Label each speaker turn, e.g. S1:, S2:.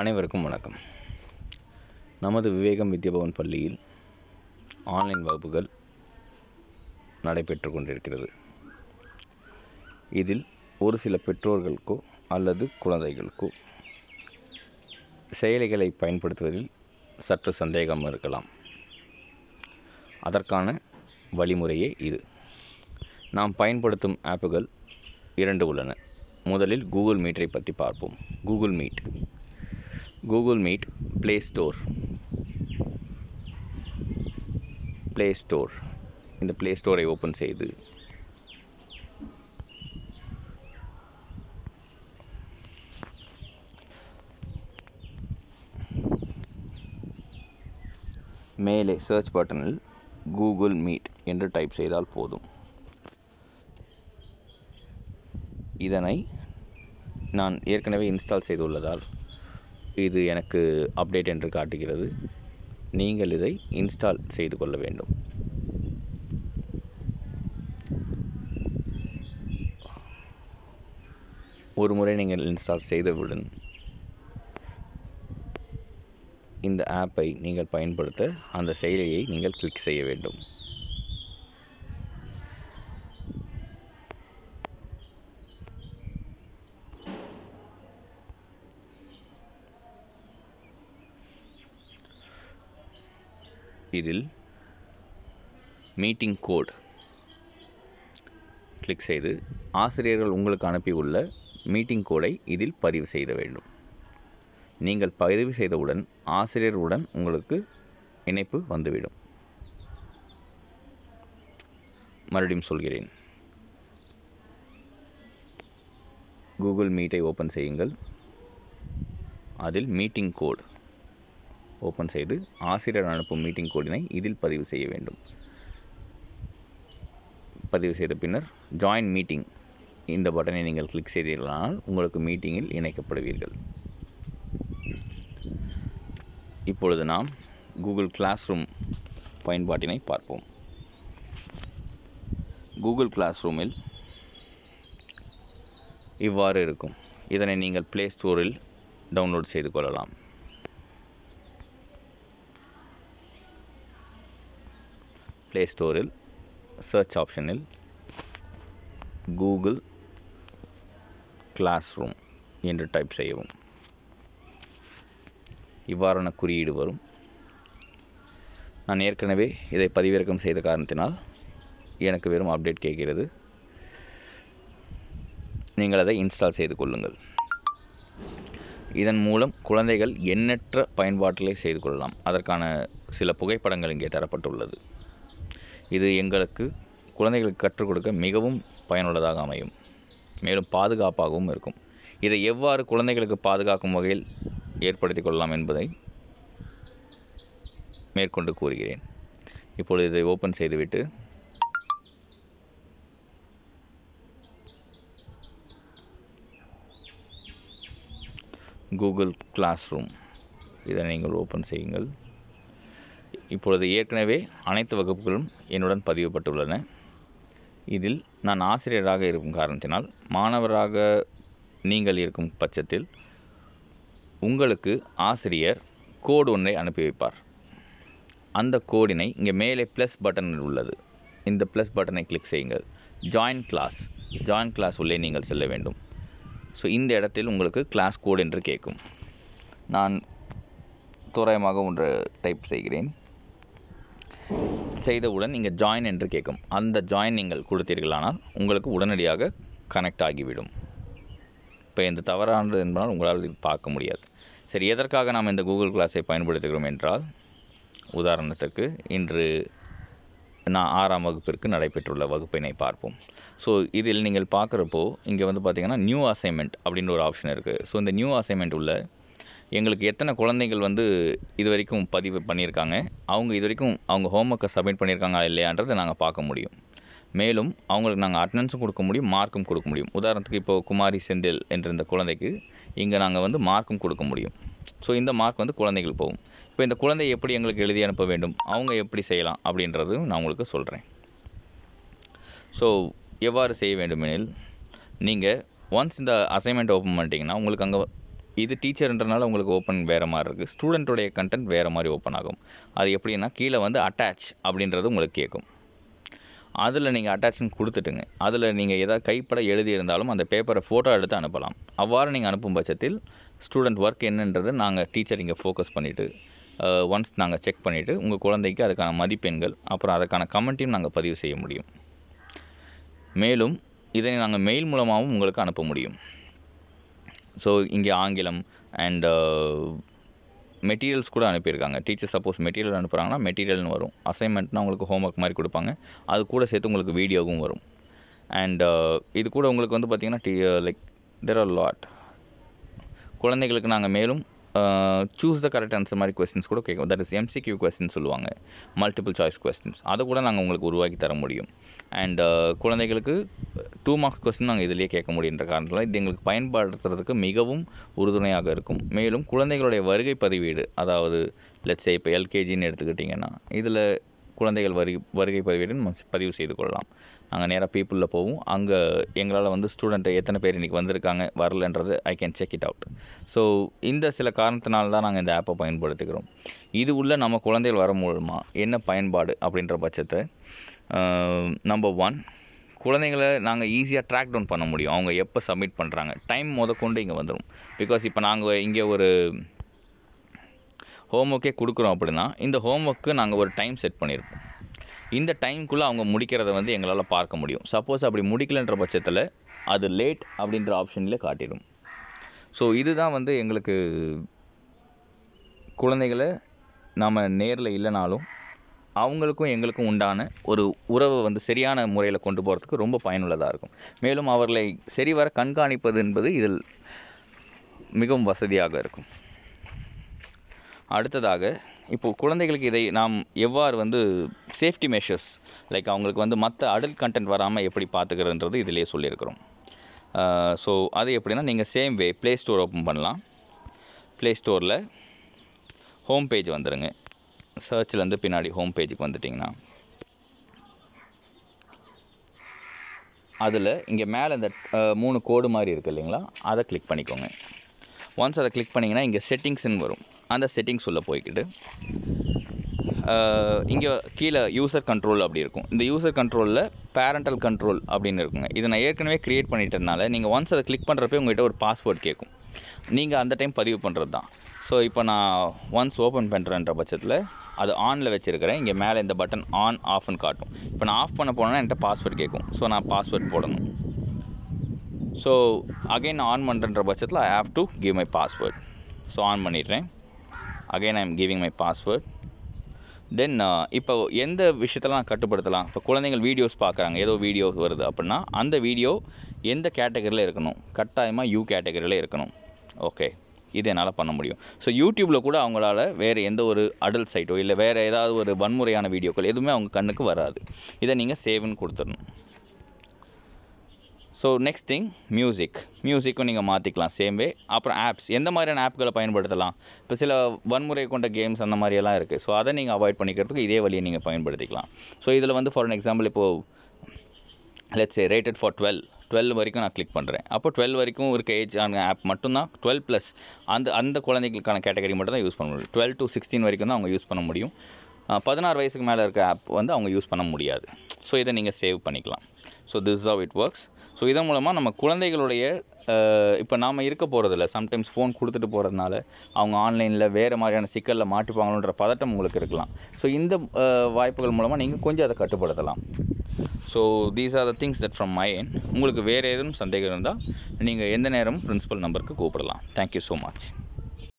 S1: அனைவருக்கும் வணக்கம் நமது விவேகம் வித்யபவன் பள்ளியில் ஆன்லைன் வகுப்புகள் நடைபெற்று கொண்டிருக்கிறது இதில் ஒரு சில பெற்றோர்களுக்கோ அல்லது குழந்தைகளுக்கோ செயலிகளை பயன்படுத்துவதில் சற்று சந்தேகம் இருக்கலாம் அதற்கான வழிமுறையே இது நாம் பயன்படுத்தும் ஆப்புகள் இரண்டு உள்ளன முதலில் கூகுள் மீட்டை பற்றி பார்ப்போம் Google Meet Google Meet Play Store Play Store இந்த ப்ளே ஸ்டோரை ஓப்பன் செய்து மேலே சர்ச் பட்டனில் கூகுள் மீட் என்று டைப் செய்தால் போதும் இதனை நான் ஏற்கனவே இன்ஸ்டால் செய்துள்ளதால் இது எனக்கு அப்டேட் என்று காட்டுகிறது நீங்கள் இதை இன்ஸ்டால் செய்து கொள்ள வேண்டும் ஒரு முறை நீங்கள் இன்ஸ்டால் செய்தவுடன் இந்த ஆப்பை நீங்கள் பயன்படுத்த அந்த செயலியை நீங்கள் கிளிக் செய்ய வேண்டும் இதில் மீட்டிங் கோட் கிளிக் செய்து ஆசிரியர்கள் உங்களுக்கு அனுப்பியுள்ள மீட்டிங் கோடை இதில் பதிவு செய்த வேண்டும் நீங்கள் பதிவு செய்தவுடன் ஆசிரியருடன் உங்களுக்கு இணைப்பு வந்துவிடும் மறுபடியும் சொல்கிறேன் கூகுள் மீட்டை ஓப்பன் செய்யுங்கள் அதில் மீட்டிங் கோட் ஓப்பன் செய்து ஆசிரியர் அனுப்பும் மீட்டிங் கோடினை இதில் பதிவு செய்ய வேண்டும் பதிவு செய்த பின்னர் ஜாயின் மீட்டிங் இந்த பட்டனை நீங்கள் கிளிக் செய்தீர்களானால் உங்களுக்கு மீட்டிங்கில் இணைக்கப்படுவீர்கள் இப்பொழுது நாம் கூகுள் கிளாஸ் ரூம் பயன்பாட்டினை பார்ப்போம் கூகுள் கிளாஸ் ரூமில் இவ்வாறு இருக்கும் இதனை நீங்கள் ப்ளே ஸ்டோரில் டவுன்லோட் செய்து கொள்ளலாம் ப்ளே ஸ்டோரில் சர்ச் ஆப்ஷனில் கூகுள் கிளாஸ் ரூம் என்று டைப் செய்யவும் இவ்வாறான குறியீடு வரும் நான் ஏற்கனவே இதை பதிவிறக்கம் செய்த காரணத்தினால் எனக்கு வெறும் அப்டேட் கேட்கிறது நீங்கள் அதை இன்ஸ்டால் செய்து கொள்ளுங்கள் இதன் மூலம் குழந்தைகள் எண்ணற்ற பயன்பாட்டிலே செய்து கொள்ளலாம் அதற்கான சில புகைப்படங்கள் இங்கே தரப்பட்டுள்ளது இது எங்களுக்கு குழந்தைகளுக்கு கற்றுக் கொடுக்க மிகவும் பயனுள்ளதாக அமையும் மேலும் பாதுகாப்பாகவும் இருக்கும் இதை எவ்வாறு குழந்தைகளுக்கு பாதுகாக்கும் வகையில் ஏற்படுத்தி கொள்ளலாம் என்பதை மேற்கொண்டு கூறுகிறேன் இப்பொழுது இதை ஓப்பன் செய்துவிட்டு கூகுள் கிளாஸ் ரூம் இதை நீங்கள் ஓப்பன் செய்யுங்கள் இப்பொழுது ஏற்கனவே அனைத்து வகுப்புகளும் என்னுடன் பதிவுபட்டுள்ளன இதில் நான் ஆசிரியராக இருக்கும் காரணத்தினால் மாணவராக நீங்கள் இருக்கும் பட்சத்தில் உங்களுக்கு ஆசிரியர் கோடு ஒன்றை அனுப்பி வைப்பார் அந்த கோடினை இங்கே மேலே ப்ளஸ் பட்டன் உள்ளது இந்த ப்ளஸ் பட்டனை கிளிக் செய்யுங்கள் ஜாயின் கிளாஸ் ஜாயின் கிளாஸ் உள்ளே நீங்கள் செல்ல வேண்டும் ஸோ இந்த இடத்தில் உங்களுக்கு கிளாஸ் கோடு என்று கேட்கும் நான் தோராயமாக ஒன்று டைப் செய்கிறேன் செய்தவுடன் நீங்கள் ஜாயின் என்று கேட்கும் அந்த ஜாயின் நீங்கள் கொடுத்தீர்களானால் உங்களுக்கு உடனடியாக கனெக்ட் ஆகிவிடும் இப்போ இந்த தவறானது என்பதால் உங்களால் இது பார்க்க முடியாது சரி எதற்காக நாம் இந்த கூகுள் கிளாஸை பயன்படுத்துகிறோம் என்றால் உதாரணத்துக்கு இன்று நான் ஆறாம் வகுப்பிற்கு நடைபெற்றுள்ள வகுப்பினை பார்ப்போம் ஸோ இதில் நீங்கள் பார்க்குறப்போ இங்கே வந்து பார்த்திங்கன்னா நியூ அசைன்மெண்ட் அப்படின்ற ஒரு ஆப்ஷன் இருக்குது ஸோ இந்த நியூ அசைன்மெண்ட் உள்ள எங்களுக்கு எத்தனை குழந்தைகள் வந்து இது வரைக்கும் பதிவு பண்ணியிருக்காங்க அவங்க இது வரைக்கும் அவங்க ஹோம் ஒர்க்கை சப்மிட் பண்ணியிருக்காங்க இல்லையான்றதை நாங்கள் பார்க்க முடியும் மேலும் அவங்களுக்கு நாங்கள் அட்டண்டன்ஸும் கொடுக்க முடியும் மார்க்கும் கொடுக்க முடியும் உதாரணத்துக்கு இப்போது குமாரி செந்தில் என்ற இந்த குழந்தைக்கு இங்கே நாங்கள் வந்து மார்க்கும் கொடுக்க முடியும் ஸோ இந்த மார்க் வந்து குழந்தைகள் போகும் இப்போ இந்த குழந்தை எப்படி எங்களுக்கு எழுதி அனுப்ப வேண்டும் அவங்க எப்படி செய்யலாம் அப்படின்றதும் நான் உங்களுக்கு சொல்கிறேன் ஸோ எவ்வாறு செய்ய வேண்டுமெனில் நீங்கள் ஒன்ஸ் இந்த அசைன்மெண்ட் ஓப்பன் பண்ணிட்டீங்கன்னா உங்களுக்கு அங்கே இது டீச்சர்ன்றனால உங்களுக்கு ஓப்பன் வேறு மாதிரி இருக்குது ஸ்டூடெண்ட்டுடைய கண்டென்ட் வேறு மாதிரி ஓப்பன் ஆகும் அது எப்படின்னா கீழே வந்து அட்டாச் அப்படின்றது உங்களுக்கு கேட்கும் அதில் நீங்கள் அட்டாச்மெண்ட் கொடுத்துட்டுங்க அதில் நீங்கள் எதாவது கைப்பட எழுதியிருந்தாலும் அந்த பேப்பரை ஃபோட்டோ எடுத்து அனுப்பலாம் அவ்வாறு நீங்கள் அனுப்பும் பட்சத்தில் ஸ்டூடெண்ட் ஒர்க் என்னன்றது நாங்கள் டீச்சர் இங்கே ஃபோக்கஸ் பண்ணிவிட்டு ஒன்ஸ் நாங்கள் செக் பண்ணிவிட்டு உங்கள் குழந்தைக்கு அதுக்கான மதிப்பெண்கள் அப்புறம் அதுக்கான கமெண்ட்டையும் நாங்கள் பதிவு செய்ய முடியும் மேலும் இதனை நாங்கள் மெயில் மூலமாகவும் உங்களுக்கு அனுப்ப முடியும் ஸோ இங்கே ஆங்கிலம் அண்டு மெட்டீரியல்ஸ் uh, கூட அனுப்பியிருக்காங்க டீச்சர் சப்போஸ் மெட்டீரியல் அனுப்புகிறாங்கன்னா மெட்டீரியல்னு வரும் அசைன்மெண்ட்னா உங்களுக்கு ஹோம் ஒர்க் மாதிரி கொடுப்பாங்க அது கூட சேர்த்து உங்களுக்கு வீடியோவும் வரும் அண்ட் uh, இது கூட உங்களுக்கு வந்து பார்த்திங்கன்னா டீ like uh, there are lot குழந்தைகளுக்கு நாங்கள் மேலும் சூஸ் த கரெக்ட் ஆன்சர் மாதிரி கொஸ்டின்ஸ் கூட கேட்கும் தட் இஸ் எம்சிக்யூ கொஸ்டின் சொல்லுவாங்க மல்டிபிள் சாய்ஸ் கொஸ்டின்ஸ் அதை கூட நாங்கள் உங்களுக்கு உருவாக்கி தர முடியும் அண்ட் குழந்தைகளுக்கு டூ மார்க்ஸ் கொஸ்டின் நாங்கள் இதிலேயே கேட்க முடியுன்ற காரணத்தில் இது எங்களுக்கு பயன்படுத்துறதுக்கு மிகவும் உறுதுணையாக இருக்கும் மேலும் குழந்தைகளுடைய வருகை பதிவீடு அதாவது லட்சே இப்போ எல்கேஜின்னு எடுத்துக்கிட்டிங்கன்னா இதில் குழந்தைகள் வருகை வருகை பதிவேடு நம்ம பதிவு செய்து கொள்ளலாம் நாங்கள் நேராக பீப்புளில் போவோம் அங்கே எங்களால் வந்து ஸ்டூடெண்ட்டை எத்தனை பேர் இன்றைக்கி வந்திருக்காங்க வரலன்றது I can check it out so இந்த சில காரணத்தினால தான் நாங்கள் இந்த ஆப்பை பயன்படுத்துகிறோம் இது உள்ள நம்ம குழந்தைகள் வர மூலமாக என்ன பயன்பாடு அப்படின்ற பட்சத்தை நம்பர் ஒன் குழந்தைங்களை நாங்கள் ஈஸியாக ட்ராக் டவுன் பண்ண முடியும் அவங்க எப்போ சப்மிட் பண்ணுறாங்க டைம் முதற்கொண்டு இங்கே வந்துடும் பிகாஸ் இப்போ நாங்கள் இங்கே ஒரு ஹோம் ஒர்க்கே கொடுக்குறோம் அப்படின்னா இந்த ஹோம் ஒர்க்கு நாங்கள் ஒரு டைம் செட் பண்ணியிருக்கோம் இந்த டைம்குள்ளே அவங்க முடிக்கிறத வந்து எங்களால் பார்க்க முடியும் சப்போஸ் அப்படி முடிக்கலன்ற பட்சத்தில் அது லேட் அப்படின்ற ஆப்ஷனில் காட்டிடும் ஸோ இதுதான் வந்து எங்களுக்கு குழந்தைகளை நாம் நேரில் இல்லைனாலும் அவங்களுக்கும் எங்களுக்கும் உண்டான ஒரு உறவை வந்து சரியான முறையில் கொண்டு போகிறதுக்கு ரொம்ப பயனுள்ளதாக இருக்கும் மேலும் அவர்களை சரிவர கண்காணிப்பது என்பது இதில் மிகவும் வசதியாக இருக்கும் அடுத்ததாக இப்போது குழந்தைகளுக்கு இதை நாம் எவ்வாறு வந்து சேஃப்டி மெஷர்ஸ் லைக் அவங்களுக்கு வந்து மற்ற அடல்ட் கண்டென்ட் வராமல் எப்படி பார்த்துக்கிறதுன்றது இதிலே சொல்லியிருக்கிறோம் ஸோ அது எப்படின்னா நீங்கள் same way Play Store open பண்ணலாம் ப்ளே ஸ்டோரில் ஹோம் பேஜ் வந்துடுங்க சர்ச்சில் வந்து பின்னாடி ஹோம் பேஜுக்கு வந்துட்டிங்கன்னா அதில் இங்கே மேலே இந்த மூணு கோடு மாதிரி இருக்குது இல்லைங்களா அதை கிளிக் பண்ணிக்கோங்க ஒன்ஸ் அதை கிளிக் பண்ணிங்கன்னா இங்கே செட்டிங்ஸ்ன்னு வரும் அந்த செட்டிங்ஸ் உள்ளே போய்கிட்டு இங்கே கீழே யூசர் கண்ட்ரோல் அப்படி இருக்கும் இந்த யூசர் கண்ட்ரோலில் பேரண்டல் கண்ட்ரோல் அப்படின்னு இருக்குங்க இதை நான் ஏற்கனவே க்ரியேட் பண்ணிட்டதுனால நீங்கள் ஒன்ஸ் அதை கிளிக் பண்ணுறப்ப உங்கள்கிட்ட ஒரு பாஸ்வேர்ட் கேட்கும் நீங்கள் அந்த டைம் பதிவு பண்ணுறது தான் ஸோ இப்போ நான் ஒன்ஸ் ஓப்பன் பண்ணுறேன்ற பட்சத்தில் அது ஆனில் வச்சுருக்கிறேன் இங்கே மேலே இந்த பட்டன் ஆன் ஆஃப்னு காட்டும் இப்போ நான் ஆஃப் பண்ண போனேன்னா என்கிட்ட பாஸ்வேர்ட் கேட்கும் ஸோ நான் பாஸ்வேர்ட் போடணும் ஸோ அகைன் ஆன் பண்ணுறன்ற பட்சத்தில் I have to give my password so on பண்ணிடுறேன் again I am giving my password then இப்போ எந்த விஷயத்தில் நான் கட்டுப்படுத்தலாம் இப்போ குழந்தைங்கள் வீடியோஸ் பார்க்குறாங்க ஏதோ வீடியோ வருது அப்படின்னா அந்த வீடியோ எந்த கேட்டகரியில் இருக்கணும் கட்டாயமாக யூ கேட்டகரியில் இருக்கணும் ஓகே இது என்னால் பண்ண முடியும் ஸோ யூடியூப்பில் கூட அவங்களால வேறு எந்த ஒரு அடல்ட் சைட்டோ இல்லை வேறு ஏதாவது ஒரு வன்முறையான வீடியோக்கள் எதுவுமே அவங்க கண்ணுக்கு வராது இதை நீங்கள் சேவ்னு கொடுத்துடணும் ஸோ நெக்ஸ்ட் திங் மியூசிக் மியூசிக்கும் நீங்கள் மாற்றிக்கலாம் சேம் வே அப்புறம் ஆப்ஸ் எந்த மாதிரியான ஆப்களை பயன்படுத்தலாம் இப்போ சில வன்முறை கொண்ட கேம்ஸ் அந்த மாதிரியெல்லாம் இருக்குது ஸோ அதை நீங்கள் அவாய்ட் பண்ணிக்கிறதுக்கு இதே வழியை நீங்கள் பயன்படுத்திக்கலாம் ஸோ இதில் வந்து ஃபார் அன் எக்ஸாம்பிள் இப்போது let's a rated for twelve twelve வரைக்கும் நான் கிளிக் பண்ணுறேன் அப்போ டுவெல் வரைக்கும் இருக்க ஏஜ் ஆன ஆப் மட்டும்தான் டுவெல் ப்ளஸ் அந்த அந்த குழந்தைகளுக்கான கேட்டகரி மட்டும் தான் யூஸ் பண்ண முடியும் டுவெல் டு சிக்ஸ்டீன் வரைக்கும் தான் அவங்க யூஸ் பண்ண முடியும் பதினாறு வயசுக்கு மேலே இருக்க ஆப் வந்து அவங்க யூஸ் பண்ண முடியாது ஸோ இதை நீங்கள் சேவ் பண்ணிக்கலாம் so this how it works so இதன் மூலமாக நம்ம குழந்தைகளுடைய இப்போ நாம் இருக்க போகிறதில்ல சம்டைம்ஸ் ஃபோன் கொடுத்துட்டு போகிறதுனால அவங்க ஆன்லைனில் வேறு மாதிரியான சிக்கலில் மாட்டிப்பாங்களோன்ற பதட்டம் உங்களுக்கு இருக்கலாம் ஸோ இந்த வாய்ப்புகள் மூலமாக நீங்கள் கொஞ்சம் அதை கட்டுப்படுத்தலாம் so these are the things that from my என் உங்களுக்கு வேறு எதுவும் சந்தேகம் இருந்தால் நீங்கள் எந்த நேரமும் ப்ரின்ஸிபல் நம்பருக்கு கூப்பிடலாம் தேங்க்யூ ஸோ மச்